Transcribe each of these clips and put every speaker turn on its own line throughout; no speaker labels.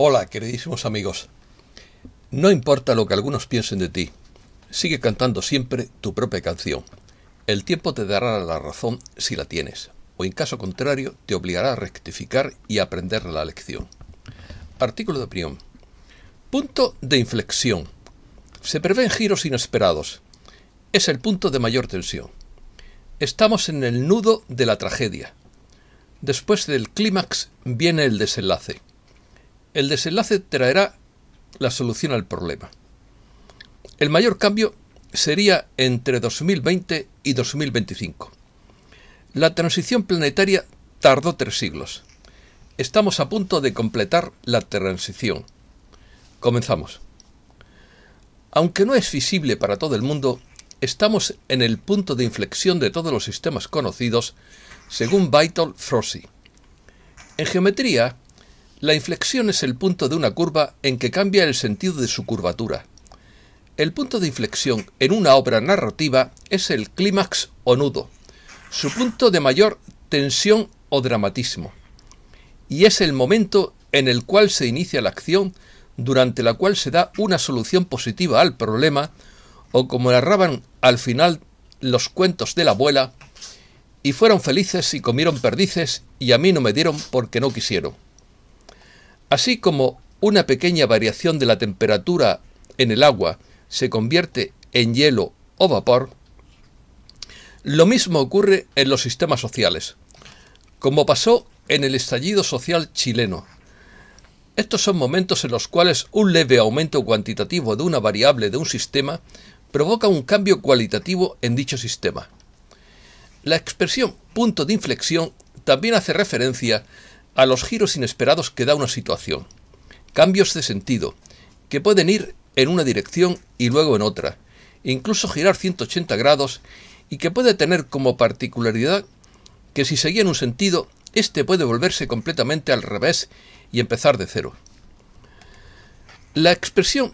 Hola, queridísimos amigos. No importa lo que algunos piensen de ti, sigue cantando siempre tu propia canción. El tiempo te dará la razón si la tienes, o en caso contrario te obligará a rectificar y aprender la lección. Artículo de opinión. Punto de inflexión. Se prevén giros inesperados. Es el punto de mayor tensión. Estamos en el nudo de la tragedia. Después del clímax viene el desenlace. El desenlace traerá la solución al problema. El mayor cambio sería entre 2020 y 2025. La transición planetaria tardó tres siglos. Estamos a punto de completar la transición. Comenzamos. Aunque no es visible para todo el mundo, estamos en el punto de inflexión de todos los sistemas conocidos, según Vital Frosi. En geometría, la inflexión es el punto de una curva en que cambia el sentido de su curvatura. El punto de inflexión en una obra narrativa es el clímax o nudo, su punto de mayor tensión o dramatismo, y es el momento en el cual se inicia la acción durante la cual se da una solución positiva al problema, o como narraban al final los cuentos de la abuela, y fueron felices y comieron perdices y a mí no me dieron porque no quisieron. Así como una pequeña variación de la temperatura en el agua se convierte en hielo o vapor, lo mismo ocurre en los sistemas sociales, como pasó en el estallido social chileno. Estos son momentos en los cuales un leve aumento cuantitativo de una variable de un sistema provoca un cambio cualitativo en dicho sistema. La expresión punto de inflexión también hace referencia a los giros inesperados que da una situación, cambios de sentido, que pueden ir en una dirección y luego en otra, incluso girar 180 grados y que puede tener como particularidad que si seguía en un sentido, éste puede volverse completamente al revés y empezar de cero. La expresión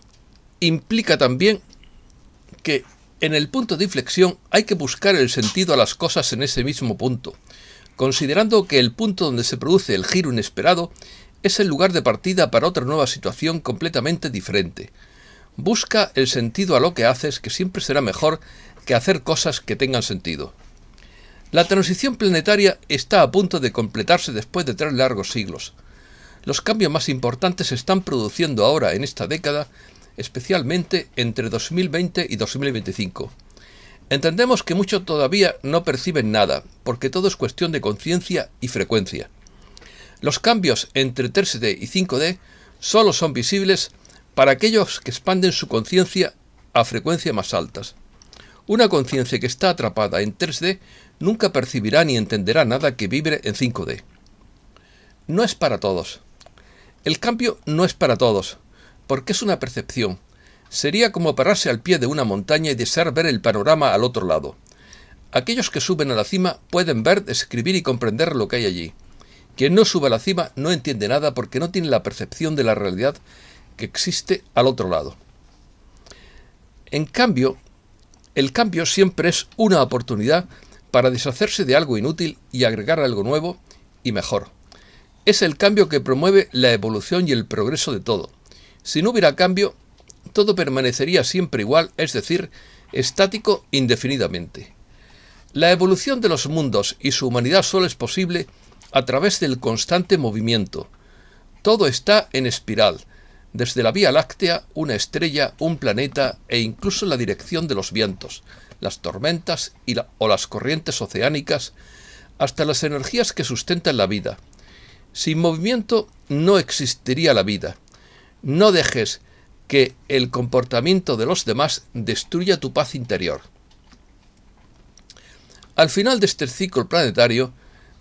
implica también que en el punto de inflexión hay que buscar el sentido a las cosas en ese mismo punto, considerando que el punto donde se produce el giro inesperado es el lugar de partida para otra nueva situación completamente diferente. Busca el sentido a lo que haces que siempre será mejor que hacer cosas que tengan sentido. La transición planetaria está a punto de completarse después de tres largos siglos. Los cambios más importantes se están produciendo ahora en esta década, especialmente entre 2020 y 2025. Entendemos que muchos todavía no perciben nada, porque todo es cuestión de conciencia y frecuencia. Los cambios entre 3D y 5D solo son visibles para aquellos que expanden su conciencia a frecuencias más altas. Una conciencia que está atrapada en 3D nunca percibirá ni entenderá nada que vibre en 5D. No es para todos. El cambio no es para todos, porque es una percepción, Sería como pararse al pie de una montaña y desear ver el panorama al otro lado. Aquellos que suben a la cima pueden ver, describir y comprender lo que hay allí. Quien no sube a la cima no entiende nada porque no tiene la percepción de la realidad que existe al otro lado. En cambio, el cambio siempre es una oportunidad para deshacerse de algo inútil y agregar algo nuevo y mejor. Es el cambio que promueve la evolución y el progreso de todo. Si no hubiera cambio, todo permanecería siempre igual, es decir, estático indefinidamente. La evolución de los mundos y su humanidad solo es posible a través del constante movimiento. Todo está en espiral, desde la Vía Láctea, una estrella, un planeta e incluso la dirección de los vientos, las tormentas o las corrientes oceánicas, hasta las energías que sustentan la vida. Sin movimiento no existiría la vida. No dejes que el comportamiento de los demás destruya tu paz interior. Al final de este ciclo planetario,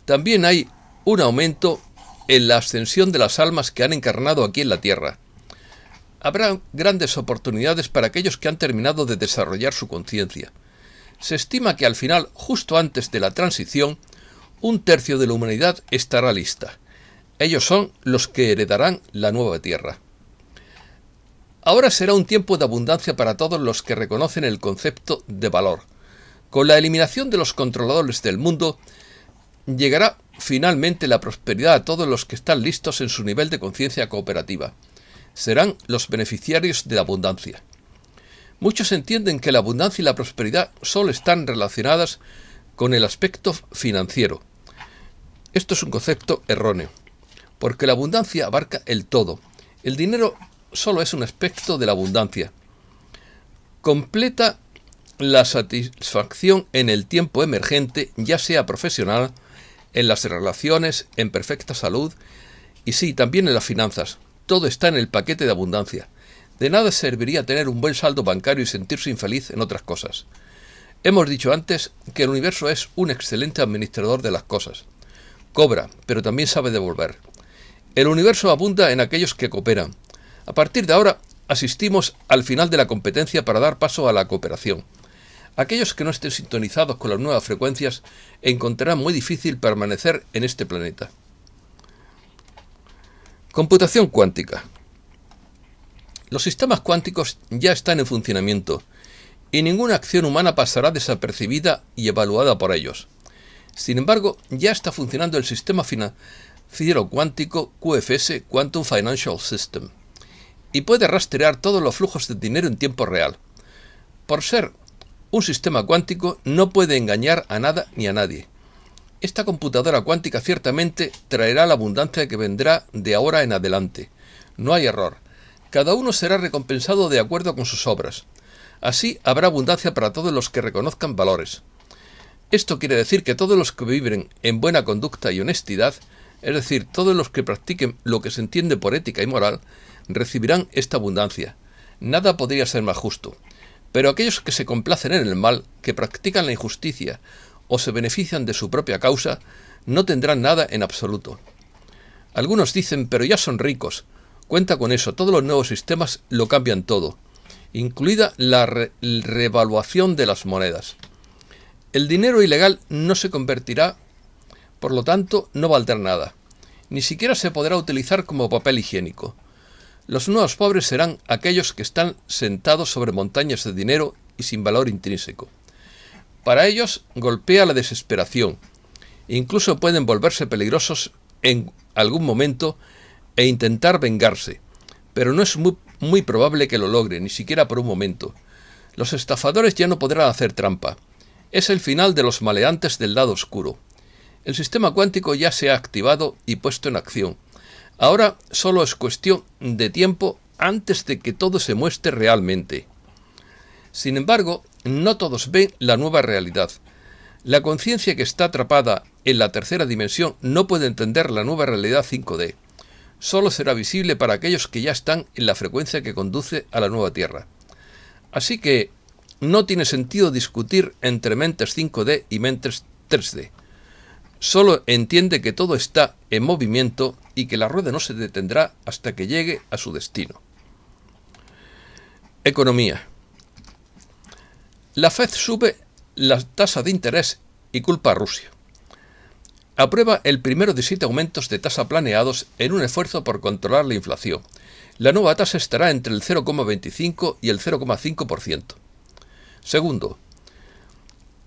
también hay un aumento en la ascensión de las almas que han encarnado aquí en la Tierra. Habrá grandes oportunidades para aquellos que han terminado de desarrollar su conciencia. Se estima que al final, justo antes de la transición, un tercio de la humanidad estará lista. Ellos son los que heredarán la nueva Tierra. Ahora será un tiempo de abundancia para todos los que reconocen el concepto de valor. Con la eliminación de los controladores del mundo, llegará finalmente la prosperidad a todos los que están listos en su nivel de conciencia cooperativa. Serán los beneficiarios de la abundancia. Muchos entienden que la abundancia y la prosperidad solo están relacionadas con el aspecto financiero. Esto es un concepto erróneo, porque la abundancia abarca el todo. El dinero solo es un aspecto de la abundancia. Completa la satisfacción en el tiempo emergente, ya sea profesional, en las relaciones, en perfecta salud y sí, también en las finanzas. Todo está en el paquete de abundancia. De nada serviría tener un buen saldo bancario y sentirse infeliz en otras cosas. Hemos dicho antes que el universo es un excelente administrador de las cosas. Cobra, pero también sabe devolver. El universo abunda en aquellos que cooperan, a partir de ahora asistimos al final de la competencia para dar paso a la cooperación. Aquellos que no estén sintonizados con las nuevas frecuencias encontrarán muy difícil permanecer en este planeta. Computación cuántica. Los sistemas cuánticos ya están en funcionamiento y ninguna acción humana pasará desapercibida y evaluada por ellos. Sin embargo, ya está funcionando el sistema financiero cuántico QFS Quantum Financial System y puede rastrear todos los flujos de dinero en tiempo real. Por ser un sistema cuántico, no puede engañar a nada ni a nadie. Esta computadora cuántica ciertamente traerá la abundancia que vendrá de ahora en adelante. No hay error. Cada uno será recompensado de acuerdo con sus obras. Así habrá abundancia para todos los que reconozcan valores. Esto quiere decir que todos los que viven en buena conducta y honestidad es decir, todos los que practiquen lo que se entiende por ética y moral recibirán esta abundancia. Nada podría ser más justo. Pero aquellos que se complacen en el mal, que practican la injusticia o se benefician de su propia causa, no tendrán nada en absoluto. Algunos dicen, pero ya son ricos. Cuenta con eso, todos los nuevos sistemas lo cambian todo, incluida la revaluación de las monedas. El dinero ilegal no se convertirá por lo tanto, no valdrá nada. Ni siquiera se podrá utilizar como papel higiénico. Los nuevos pobres serán aquellos que están sentados sobre montañas de dinero y sin valor intrínseco. Para ellos golpea la desesperación. Incluso pueden volverse peligrosos en algún momento e intentar vengarse. Pero no es muy probable que lo logre, ni siquiera por un momento. Los estafadores ya no podrán hacer trampa. Es el final de los maleantes del lado oscuro. El sistema cuántico ya se ha activado y puesto en acción. Ahora solo es cuestión de tiempo antes de que todo se muestre realmente. Sin embargo, no todos ven la nueva realidad. La conciencia que está atrapada en la tercera dimensión no puede entender la nueva realidad 5D. Solo será visible para aquellos que ya están en la frecuencia que conduce a la nueva Tierra. Así que no tiene sentido discutir entre mentes 5D y mentes 3D. Solo entiende que todo está en movimiento y que la rueda no se detendrá hasta que llegue a su destino. Economía. La Fed sube la tasa de interés y culpa a Rusia. Aprueba el primero de siete aumentos de tasa planeados en un esfuerzo por controlar la inflación. La nueva tasa estará entre el 0,25 y el 0,5%. Segundo,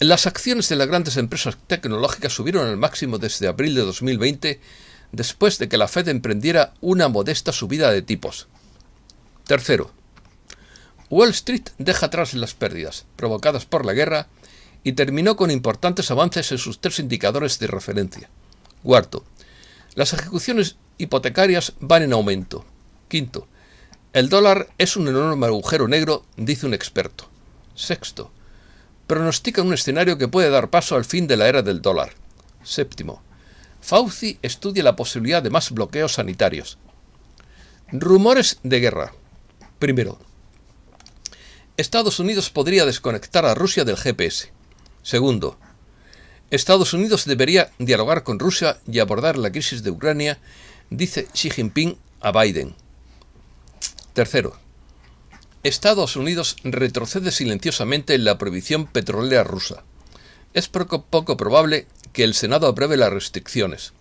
las acciones de las grandes empresas tecnológicas subieron al máximo desde abril de 2020 después de que la Fed emprendiera una modesta subida de tipos. Tercero, Wall Street deja atrás las pérdidas provocadas por la guerra y terminó con importantes avances en sus tres indicadores de referencia. Cuarto, las ejecuciones hipotecarias van en aumento. Quinto, el dólar es un enorme agujero negro, dice un experto. Sexto, pronostican un escenario que puede dar paso al fin de la era del dólar. Séptimo, Fauci estudia la posibilidad de más bloqueos sanitarios. Rumores de guerra. Primero, Estados Unidos podría desconectar a Rusia del GPS. Segundo, Estados Unidos debería dialogar con Rusia y abordar la crisis de Ucrania, dice Xi Jinping a Biden. Tercero, Estados Unidos retrocede silenciosamente en la prohibición petrolera rusa. Es poco, probable que el Senado apruebe las restricciones,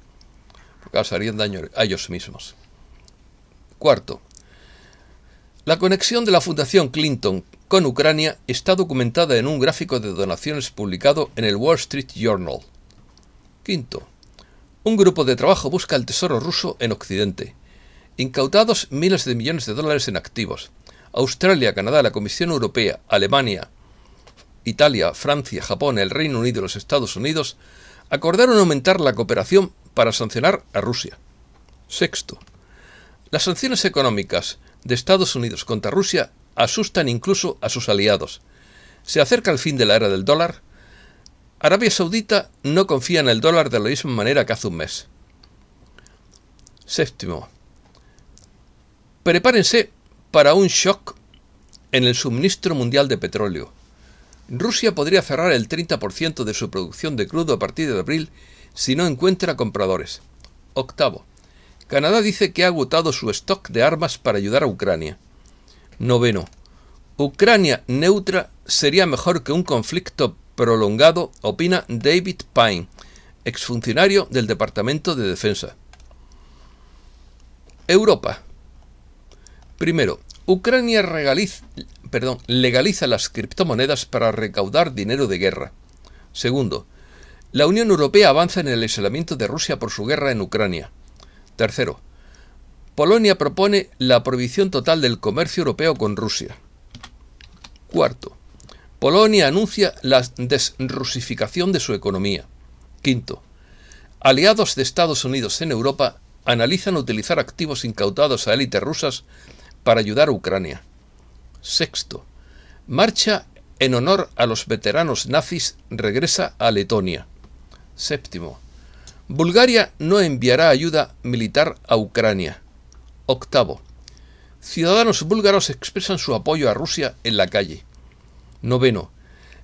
porque causarían daño a ellos mismos. Cuarto, la conexión de la Fundación Clinton con Ucrania está documentada en un gráfico de donaciones publicado en el Wall Street Journal. Quinto, un grupo de trabajo busca el tesoro ruso en Occidente. Incautados miles de millones de dólares en activos. Australia, Canadá, la Comisión Europea, Alemania, Italia, Francia, Japón, el Reino Unido y los Estados Unidos acordaron aumentar la cooperación para sancionar a Rusia. Sexto, las sanciones económicas de Estados Unidos contra Rusia asustan incluso a sus aliados. Se acerca el fin de la era del dólar. Arabia Saudita no confía en el dólar de la misma manera que hace un mes. Séptimo. Prepárense para un shock en el suministro mundial de petróleo. Rusia podría cerrar el 30% de su producción de crudo a partir de abril si no encuentra compradores. Octavo. Canadá dice que ha agotado su stock de armas para ayudar a Ucrania. Noveno. Ucrania neutra sería mejor que un conflicto prolongado, opina David Pine, exfuncionario del Departamento de Defensa. Europa. Primero, Ucrania legaliza las criptomonedas para recaudar dinero de guerra. Segundo, la Unión Europea avanza en el aislamiento de Rusia por su guerra en Ucrania. Tercero, Polonia propone la prohibición total del comercio europeo con Rusia. Cuarto, Polonia anuncia la desrusificación de su economía. Quinto, aliados de Estados Unidos en Europa analizan utilizar activos incautados a élites rusas para ayudar a Ucrania. Sexto, marcha en honor a los veteranos nazis regresa a Letonia. Séptimo, Bulgaria no enviará ayuda militar a Ucrania. Octavo, ciudadanos búlgaros expresan su apoyo a Rusia en la calle. Noveno,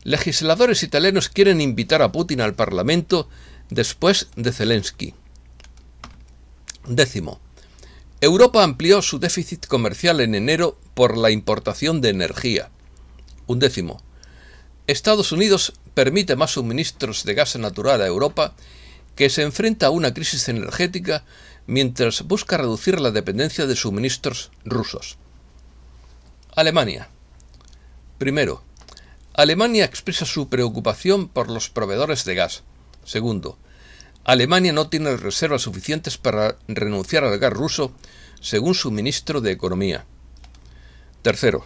legisladores italianos quieren invitar a Putin al Parlamento después de Zelensky. Décimo, Europa amplió su déficit comercial en enero por la importación de energía. Un décimo. Estados Unidos permite más suministros de gas natural a Europa, que se enfrenta a una crisis energética mientras busca reducir la dependencia de suministros rusos. Alemania. Primero, Alemania expresa su preocupación por los proveedores de gas. Segundo, Alemania no tiene reservas suficientes para renunciar al gas ruso, según su ministro de Economía. Tercero,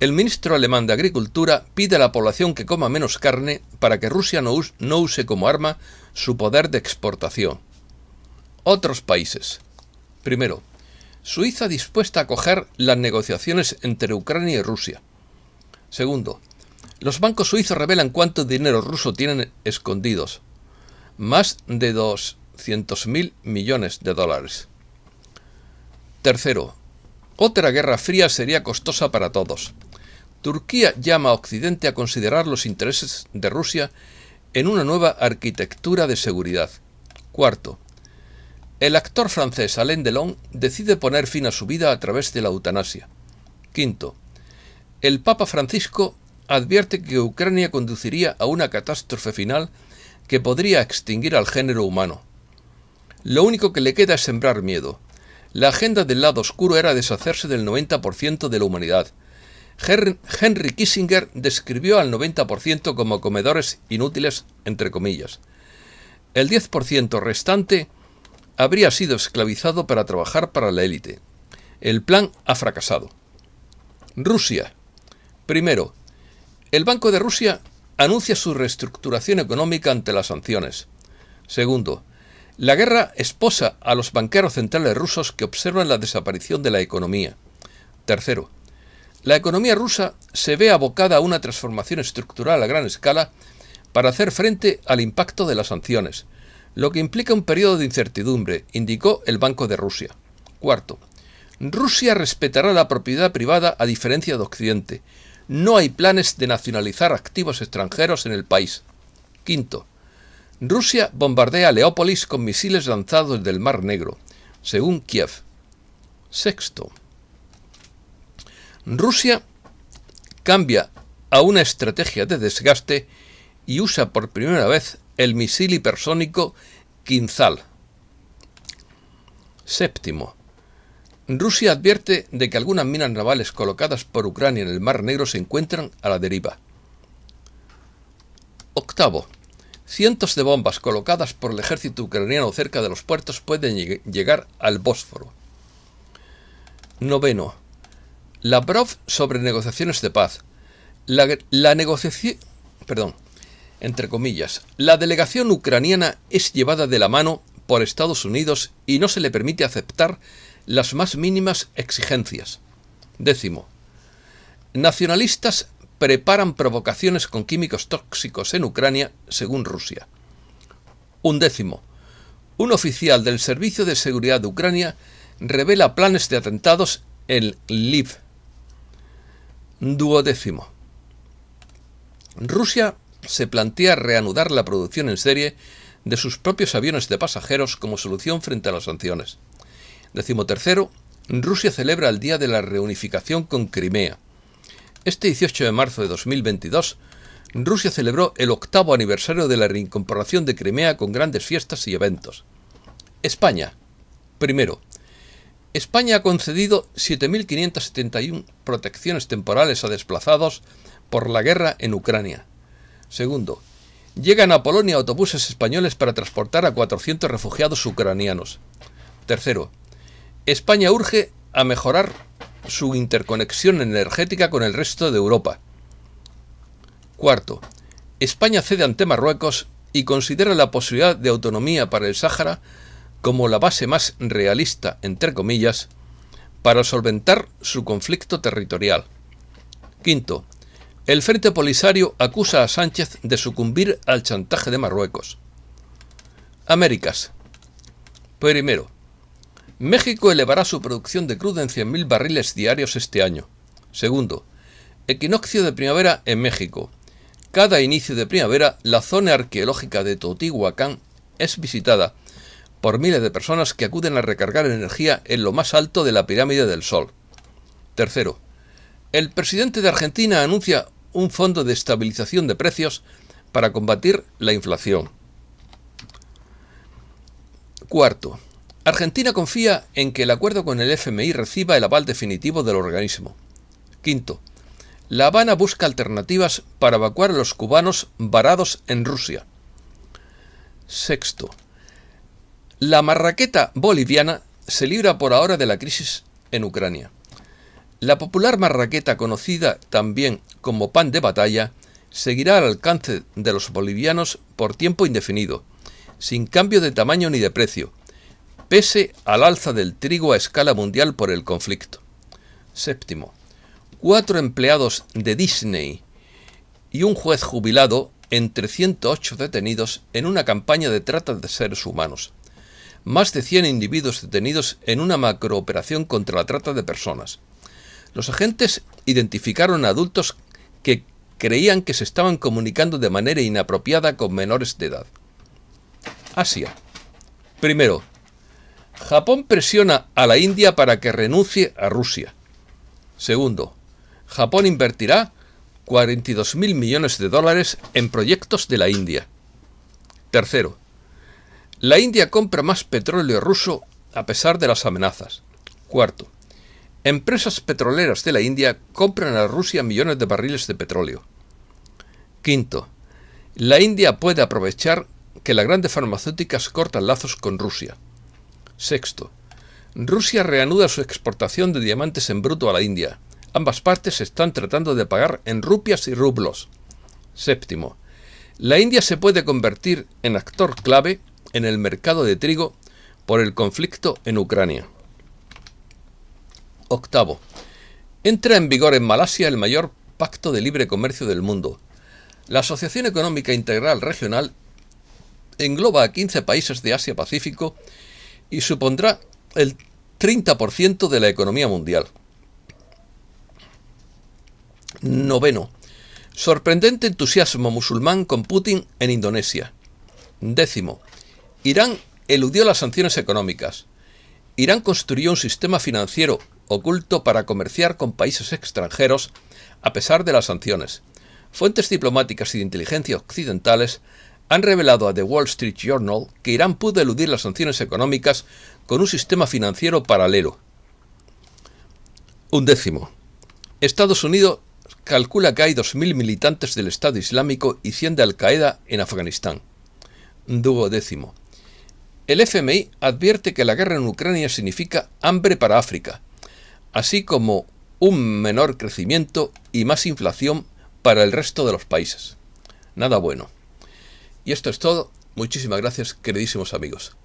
el ministro alemán de Agricultura pide a la población que coma menos carne para que Rusia no, use, como arma su poder de exportación. Otros países. Primero, Suiza dispuesta a acoger las negociaciones entre Ucrania y Rusia. Segundo, los bancos suizos revelan cuánto dinero ruso tienen escondidos más de 200.000 millones de dólares. Tercero, otra guerra fría sería costosa para todos. Turquía llama a Occidente a considerar los intereses de Rusia en una nueva arquitectura de seguridad. Cuarto, el actor francés Alain Delon decide poner fin a su vida a través de la eutanasia. Quinto, el Papa Francisco advierte que Ucrania conduciría a una catástrofe final que podría extinguir al género humano. Lo único que le queda es sembrar miedo. La agenda del lado oscuro era deshacerse del 90% de la humanidad. Henry Kissinger describió al 90% como comedores inútiles, entre comillas. El 10% restante habría sido esclavizado para trabajar para la élite. El plan ha fracasado. Rusia. Primero, el Banco de Rusia anuncia su reestructuración económica ante las sanciones. Segundo, la guerra esposa a los banqueros centrales rusos que observan la desaparición de la economía. Tercero, la economía rusa se ve abocada a una transformación estructural a gran escala para hacer frente al impacto de las sanciones, lo que implica un periodo de incertidumbre, indicó el Banco de Rusia. Cuarto, Rusia respetará la propiedad privada a diferencia de Occidente, no hay planes de nacionalizar activos extranjeros en el país. Quinto, Rusia bombardea Leópolis con misiles lanzados del Mar Negro, según Kiev. Sexto, Rusia cambia a una estrategia de desgaste y usa por primera vez el misil hipersónico Kinzhal. Séptimo, Rusia advierte de que algunas minas navales colocadas por Ucrania en el Mar Negro se encuentran a la deriva. Octavo. Cientos de bombas colocadas por el ejército ucraniano cerca de los puertos pueden llegar al Bósforo. Noveno. Lavrov sobre negociaciones de paz. la negociación... Perdón. Entre comillas. La delegación ucraniana es llevada de la mano por Estados Unidos y no se le permite aceptar las más mínimas exigencias. Décimo. Nacionalistas preparan provocaciones con químicos tóxicos en Ucrania, según Rusia. Undécimo. Un oficial del Servicio de Seguridad de Ucrania revela planes de atentados en LIV. Duodécimo. Rusia se plantea reanudar la producción en serie de sus propios aviones de pasajeros como solución frente a las sanciones. Decimotercero, Rusia celebra el Día de la Reunificación con Crimea. Este 18 de marzo de 2022, Rusia celebró el octavo aniversario de la reincorporación de Crimea con grandes fiestas y eventos. España. Primero, España ha concedido 7.571 protecciones temporales a desplazados por la guerra en Ucrania. Segundo, llegan a Polonia autobuses españoles para transportar a 400 refugiados ucranianos. Tercero, España urge a mejorar su interconexión energética con el resto de Europa. Cuarto, España cede ante Marruecos y considera la posibilidad de autonomía para el Sáhara como la base más realista, entre comillas, para solventar su conflicto territorial. Quinto, el Frente Polisario acusa a Sánchez de sucumbir al chantaje de Marruecos. Américas. Primero, México elevará su producción de crudo en 100.000 barriles diarios este año. Segundo, equinoccio de primavera en México. Cada inicio de primavera, la zona arqueológica de Totihuacán es visitada por miles de personas que acuden a recargar energía en lo más alto de la pirámide del Sol. Tercero, el presidente de Argentina anuncia un fondo de estabilización de precios para combatir la inflación. Cuarto, Argentina confía en que el acuerdo con el FMI reciba el aval definitivo del organismo. Quinto, La Habana busca alternativas para evacuar a los cubanos varados en Rusia. Sexto, la marraqueta boliviana se libra por ahora de la crisis en Ucrania. La popular marraqueta, conocida también como pan de batalla, seguirá al alcance de los bolivianos por tiempo indefinido, sin cambio de tamaño ni de precio, pese al alza del trigo a escala mundial por el conflicto. Séptimo, cuatro empleados de Disney y un juez jubilado entre 108 detenidos en una campaña de trata de seres humanos. Más de 100 individuos detenidos en una macrooperación contra la trata de personas. Los agentes identificaron a adultos que creían que se estaban comunicando de manera inapropiada con menores de edad. Asia. Primero, Japón presiona a la India para que renuncie a Rusia. Segundo, Japón invertirá 42.000 millones de dólares en proyectos de la India. Tercero, la India compra más petróleo ruso a pesar de las amenazas. Cuarto, empresas petroleras de la India compran a Rusia millones de barriles de petróleo. Quinto, la India puede aprovechar que las grandes farmacéuticas cortan lazos con Rusia. Sexto. Rusia reanuda su exportación de diamantes en bruto a la India. Ambas partes se están tratando de pagar en rupias y rublos. Séptimo. La India se puede convertir en actor clave en el mercado de trigo por el conflicto en Ucrania. Octavo. Entra en vigor en Malasia el mayor pacto de libre comercio del mundo. La Asociación Económica Integral Regional engloba a 15 países de Asia-Pacífico y supondrá el 30% de la economía mundial. Noveno. Sorprendente entusiasmo musulmán con Putin en Indonesia. Décimo. Irán eludió las sanciones económicas. Irán construyó un sistema financiero oculto para comerciar con países extranjeros a pesar de las sanciones. Fuentes diplomáticas y de inteligencia occidentales han revelado a The Wall Street Journal que Irán pudo eludir las sanciones económicas con un sistema financiero paralelo. Un décimo. Estados Unidos calcula que hay 2.000 militantes del Estado Islámico y 100 de Al-Qaeda en Afganistán. Dúo décimo. El FMI advierte que la guerra en Ucrania significa hambre para África, así como un menor crecimiento y más inflación para el resto de los países. Nada bueno. Y esto es todo. Muchísimas gracias, queridísimos amigos.